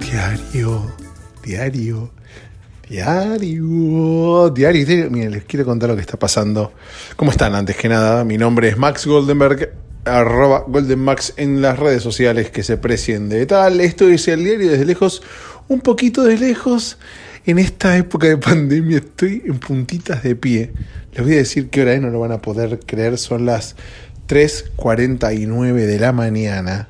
Diario, diario, diario, diario, diario. Miren, les quiero contar lo que está pasando. ¿Cómo están? Antes que nada, mi nombre es Max Goldenberg, arroba GoldenMax en las redes sociales que se precien tal. Esto es el diario desde lejos, un poquito de lejos. En esta época de pandemia estoy en puntitas de pie. Les voy a decir que hora es, no lo van a poder creer. Son las 3.49 de la mañana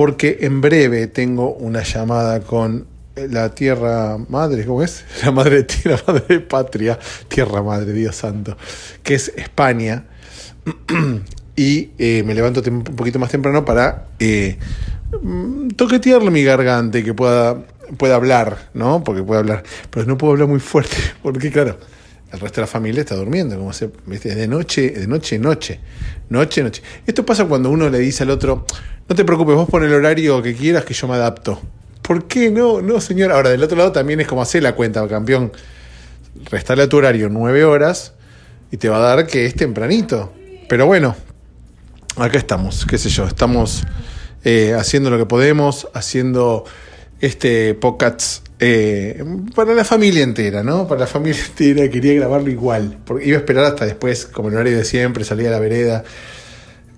porque en breve tengo una llamada con eh, la tierra madre, ¿cómo es? La madre tierra, madre patria, tierra madre, Dios santo, que es España. Y eh, me levanto un poquito más temprano para eh, mm, toquetearle mi garganta y que pueda, pueda hablar, ¿no? Porque pueda hablar. Pero no puedo hablar muy fuerte, porque claro, el resto de la familia está durmiendo, como se, de noche, de noche, noche, noche, noche. Esto pasa cuando uno le dice al otro, no te preocupes, vos pon el horario que quieras que yo me adapto. ¿Por qué no? No, señor. Ahora, del otro lado también es como hacer la cuenta, campeón. Restale a tu horario nueve horas y te va a dar que es tempranito. Pero bueno, acá estamos, qué sé yo, estamos eh, haciendo lo que podemos, haciendo este podcast eh, para la familia entera, ¿no? Para la familia entera, quería grabarlo igual, porque iba a esperar hasta después, como el horario de siempre, salía a la vereda,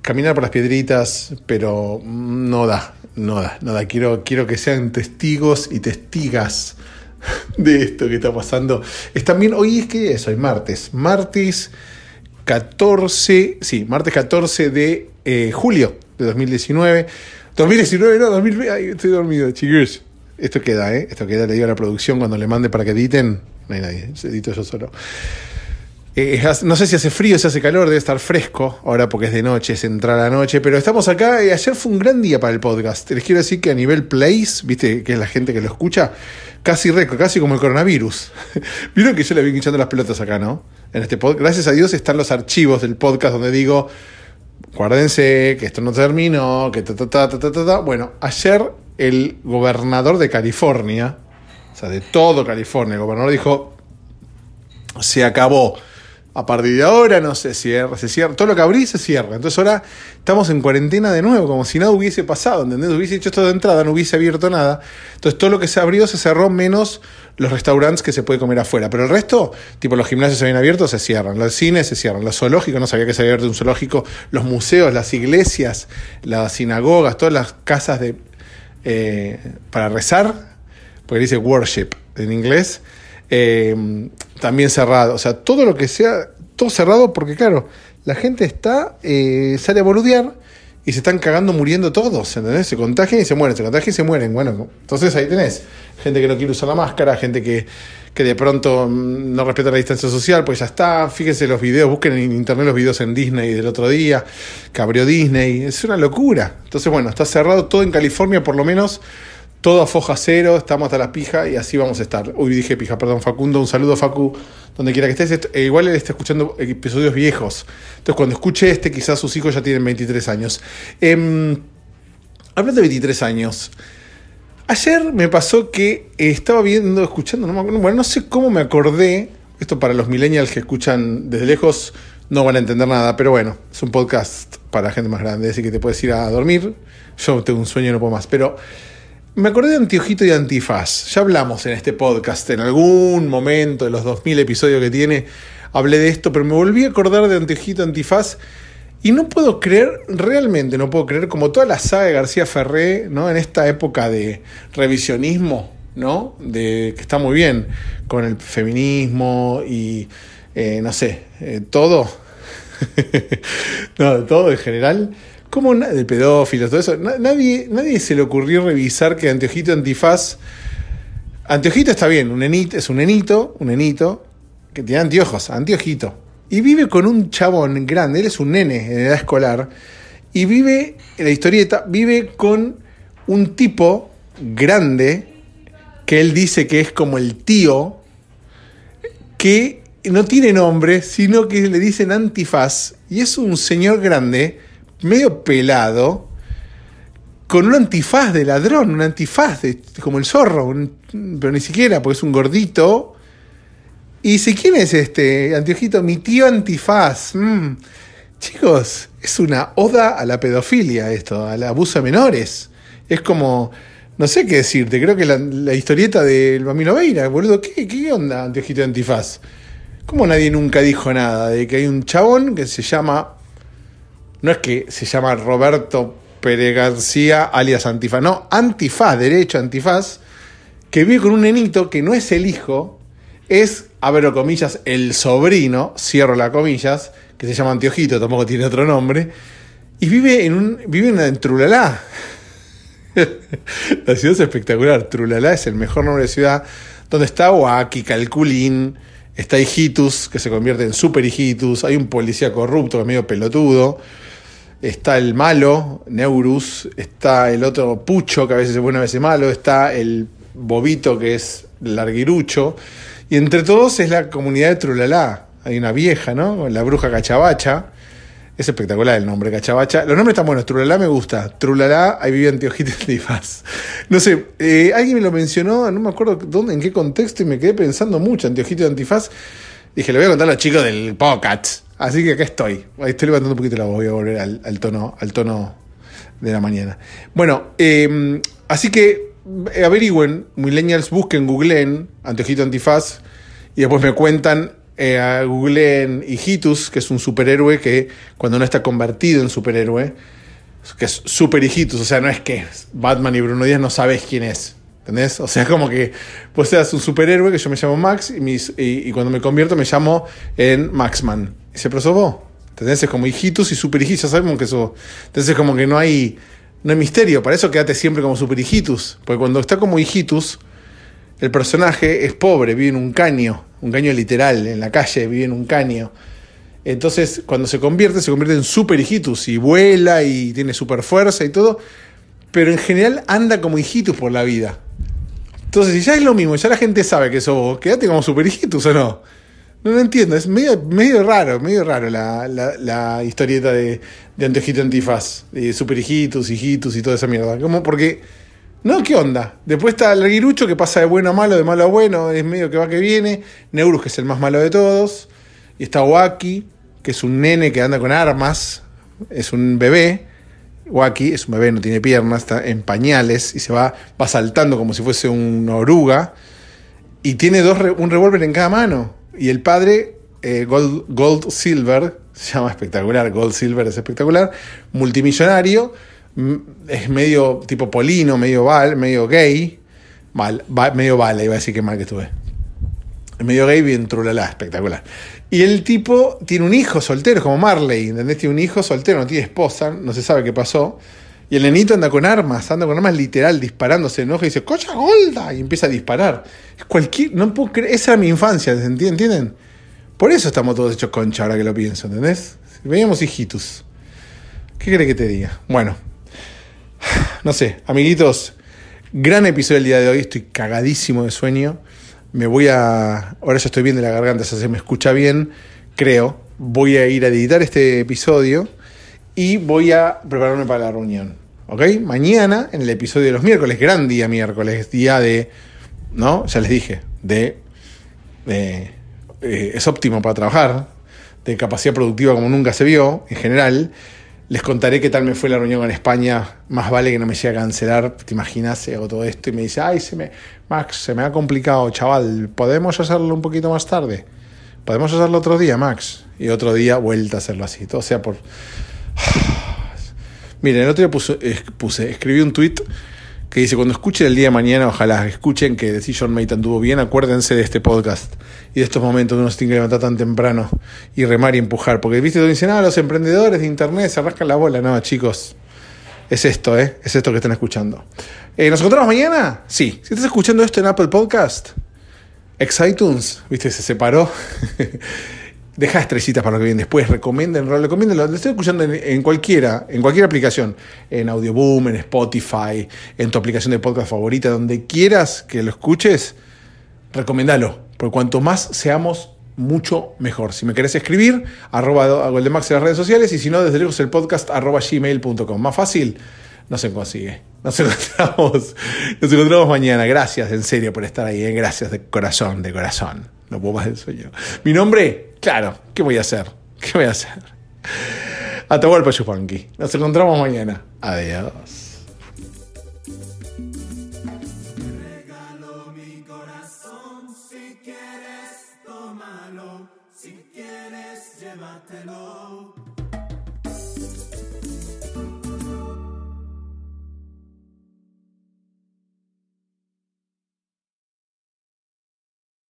caminar por las piedritas, pero no da, no da, no da. Quiero, quiero que sean testigos y testigas de esto que está pasando. Es también, hoy es que es hoy, martes, martes 14, sí, martes 14 de eh, julio de 2019. 2019, no, 2020, ay, estoy dormido, chicos. Esto queda, ¿eh? Esto queda, le digo a la producción cuando le mande para que editen. No hay nadie, edito yo solo. Eh, no sé si hace frío, si hace calor, debe estar fresco ahora porque es de noche, es entrar la noche, pero estamos acá. y eh, ayer fue un gran día para el podcast. Les quiero decir que a nivel place viste, que es la gente que lo escucha, casi récord, casi como el coronavirus. Vieron que yo le vi hinchando las pelotas acá, ¿no? En este podcast. Gracias a Dios están los archivos del podcast donde digo, guárdense, que esto no terminó, que ta ta ta ta ta. Bueno, ayer el gobernador de California, o sea, de todo California, el gobernador dijo, se acabó a partir de ahora no se cierra, se cierra, todo lo que abrí se cierra. Entonces ahora estamos en cuarentena de nuevo, como si nada hubiese pasado, ¿entendés? Hubiese hecho esto de entrada, no hubiese abierto nada. Entonces todo lo que se abrió se cerró menos los restaurantes que se puede comer afuera. Pero el resto, tipo los gimnasios se habían abierto, se cierran, los cines se cierran, los zoológicos, no sabía que se había abierto un zoológico, los museos, las iglesias, las sinagogas, todas las casas de, eh, para rezar, porque dice worship en inglés eh, también cerrado, o sea, todo lo que sea, todo cerrado, porque claro, la gente está, eh, sale a boludear y se están cagando muriendo todos, ¿entendés? Se contagian y se mueren, se contagian y se mueren. Bueno, entonces ahí tenés gente que no quiere usar la máscara, gente que, que de pronto mm, no respeta la distancia social, pues ya está. Fíjense los videos, busquen en internet los videos en Disney del otro día, que abrió Disney, es una locura. Entonces, bueno, está cerrado todo en California, por lo menos todo a foja cero, estamos hasta la pija y así vamos a estar. Uy, dije pija, perdón, Facundo, un saludo, Facu, donde quiera que estés. Eh, igual él está escuchando episodios viejos. Entonces, cuando escuche este, quizás sus hijos ya tienen 23 años. Em, hablando de 23 años. Ayer me pasó que eh, estaba viendo, escuchando, no bueno, no sé cómo me acordé. Esto para los millennials que escuchan desde lejos no van a entender nada, pero bueno, es un podcast para gente más grande, así que te puedes ir a dormir. Yo tengo un sueño y no puedo más, pero me acordé de Antiojito y Antifaz. Ya hablamos en este podcast, en algún momento, de los 2000 episodios que tiene, hablé de esto, pero me volví a acordar de Antiojito y Antifaz. Y no puedo creer, realmente no puedo creer, como toda la saga de García Ferré, ¿no? En esta época de revisionismo, ¿no? De, que está muy bien, con el feminismo y, eh, no sé, eh, todo. no, todo en general ¿Cómo de todo eso? Nadie, nadie se le ocurrió revisar que anteojito antifaz. Anteojito está bien, un es un enito, un enito, que tiene anteojos, anteojito. Y vive con un chabón grande, él es un nene en edad escolar, y vive, en la historieta, vive con un tipo grande, que él dice que es como el tío, que no tiene nombre, sino que le dicen antifaz, y es un señor grande medio pelado, con un antifaz de ladrón, un antifaz de, como el zorro, pero ni siquiera, porque es un gordito. Y dice, ¿quién es este anteojito? Mi tío antifaz. Mm. Chicos, es una oda a la pedofilia esto, al abuso de menores. Es como, no sé qué decirte, creo que la, historieta del Bambino Veira, boludo, ¿qué, qué onda anteojito de antifaz? Como nadie nunca dijo nada de que hay un chabón que se llama no es que se llama Roberto Pérez García, alias Antifaz, no, Antifaz, derecho Antifaz, que vive con un nenito que no es el hijo, es, abro comillas, el sobrino, cierro las comillas, que se llama Antiojito, tampoco tiene otro nombre, y vive en un vive en Trulalá. la ciudad es espectacular, Trulalá es el mejor nombre de ciudad, donde está Waki, Calculín, está Hijitus, que se convierte en Super Hijitus, hay un policía corrupto que es medio pelotudo está el malo, Neurus, está el otro Pucho, que a veces es bueno, a veces malo, está el Bobito, que es larguirucho, y entre todos es la comunidad de Trulalá. Hay una vieja, ¿no? La bruja Cachabacha. Es espectacular el nombre, Cachabacha. Los nombres están buenos. Trulalá me gusta. Trulalá, ahí Antiojito de Antifaz. No sé, eh, alguien me lo mencionó, no me acuerdo dónde, en qué contexto, y me quedé pensando mucho Antiojito de Antifaz. Dije, le voy a contar a los chicos del podcast Así que acá estoy. Estoy levantando un poquito la voz, voy a volver al, tono, al tono de la mañana. Bueno, em, así que eh, averigüen, millennials busquen, googleen anteojito antifaz y después me cuentan, eh, googleen hijitus, que es un superhéroe que cuando no está convertido en superhéroe, que es super hijitus, o sea, no es que Batman y Bruno Díaz no sabes quién es. ¿Entendés? O sea, como que vos pues, seas un superhéroe que yo me llamo Max y, y cuando me convierto me llamo en Maxman y se prosobó. Entonces es como hijitus y superhijitus, ya sabemos que eso. Entonces es como que no hay, no hay misterio, para eso quédate siempre como super superhijitus, porque cuando está como hijitus, el personaje es pobre, vive en un caño, un caño literal, en la calle, vive en un caño. Entonces, cuando se convierte, se convierte en super hijitus y vuela y tiene super fuerza y todo. Pero en general anda como hijitus por la vida. Entonces, si ya es lo mismo, ya la gente sabe que eso vos, quédate como super hijitus o no. No lo entiendo, es medio, medio raro, medio raro la, historieta de, de Antifaz, de Super Hijitos, Hijitos y toda esa mierda. Como porque, no, ¿qué onda? Después está el Guirucho que pasa de bueno a malo, de malo a bueno, es medio que va que viene. Neurus, que es el más malo de todos. Y está Waki, que es un nene que anda con armas, es un bebé. Waki es un bebé, no tiene piernas, está en pañales y se va, va saltando como si fuese una oruga. Y tiene dos, un revólver en cada mano y el padre, eh, Gold, Gold Silver, se llama espectacular, Gold Silver es espectacular, multimillonario, es medio tipo polino, medio val, medio gay, medio vale, iba a decir que mal que estuve. Medio gay, bien trulala, espectacular. Y el tipo tiene un hijo soltero, como Marley, ¿entendés? Tiene un hijo soltero, no tiene esposa, no se sabe qué pasó. Y el nenito anda con armas, anda con armas literal, disparándose, se enoja y dice, ¡Cocha Golda! Y empieza a disparar. Es cualquier. No puedo creer. Esa era mi infancia, ¿entienden? Por eso estamos todos hechos concha ahora que lo pienso, ¿entendés? Veíamos hijitos. ¿Qué crees que te diga? Bueno. No sé, amiguitos. Gran episodio el día de hoy. Estoy cagadísimo de sueño. Me voy a. Ahora ya estoy bien de la garganta, ya se me escucha bien, creo. Voy a ir a editar este episodio y voy a prepararme para la reunión. ¿Ok? Mañana en el episodio de los miércoles, gran día miércoles, día de, ¿no? Ya les dije, de... Eh, es óptimo para trabajar, de capacidad productiva como nunca se vio en general. Les contaré qué tal me fue la reunión en España. Más vale que no me llegue cancelar. Te imaginas, eh, hago todo esto y me dice, ay, se me, Max, se me ha complicado, chaval. ¿Podemos hacerlo un poquito más tarde? ¿Podemos hacerlo otro día, Max? Y otro día vuelta a hacerlo así. Todo sea por... Miren, el otro día puse, escribí un tweet que dice, cuando escuchen el día de mañana, ojalá escuchen que Decision Made anduvo bien, acuérdense de este podcast y de estos momentos de uno se tiene que levantar tan temprano y remar y empujar. Porque, viste, dicen, ah, los emprendedores de Internet se rascan la bola. nada chicos, es esto, ¿eh? Es esto que están escuchando. Eh, ¿Nos encontramos mañana? Sí. Si estás escuchando esto en Apple Podcast, ex iTunes, viste, se separó. Deja estrellitas para lo que viene después, recomiéndenlo, recomiéndenlo. Lo estoy escuchando en, cualquiera, en cualquier aplicación, en Audioboom, en Spotify, en tu aplicación de podcast favorita, donde quieras que lo escuches, recomiéndalo. Porque cuanto más seamos, mucho mejor. Si me querés escribir, arroba a Goldemax en las redes sociales y si no, desde luego es el podcast arroba gmail.com. Más fácil, no se consigue. Nos encontramos, nos encontramos mañana. Gracias, en serio, por estar ahí. ¿eh? Gracias de corazón, de corazón. No puedo más del sueño. Mi nombre, Claro, ¿qué voy a hacer? ¿Qué voy a hacer? A tu Yupanqui. Nos encontramos mañana. Adiós. llévatelo.